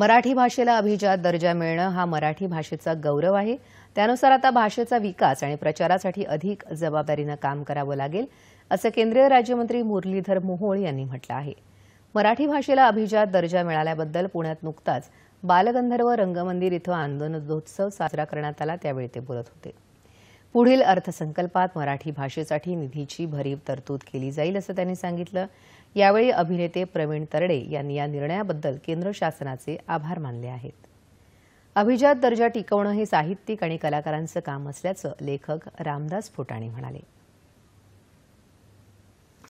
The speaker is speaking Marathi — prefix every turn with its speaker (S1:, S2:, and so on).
S1: मराठी भाषेला अभिजात दर्जा मिळणं हा मराठी भाषेचा गौरव आहे त्यानुसार आता भाषेचा विकास आणि प्रचारासाठी अधिक जबाबदारीनं काम करावं लागेल असं केंद्रीय राज्यमंत्री मुरलीधर मोहोळ यांनी म्हटलं आहे मराठी भाषेला अभिजात दर्जा मिळाल्याबद्दल पुण्यात नुकताच बालगंधर्व रंगमंदिर इथं आनंदोत्सव साजरा करण्यात आला त्यावेळी ते बोलत होते पुढील अर्थसंकल्पात मराठी भाषेसाठी निधीची भरीव तरतूद केली जाईल असं त्यांनी सांगितलं यावेळी अभिनेते प्रवीण तरडे यांनी या निर्णयाबद्दल केंद्र शासनाचे आभार मानले आहेत अभिजात दर्जा टिकवणं हे साहित्यिक आणि कलाकारांचं काम असल्याचं लेखक रामदास फोटाणी म्हणाले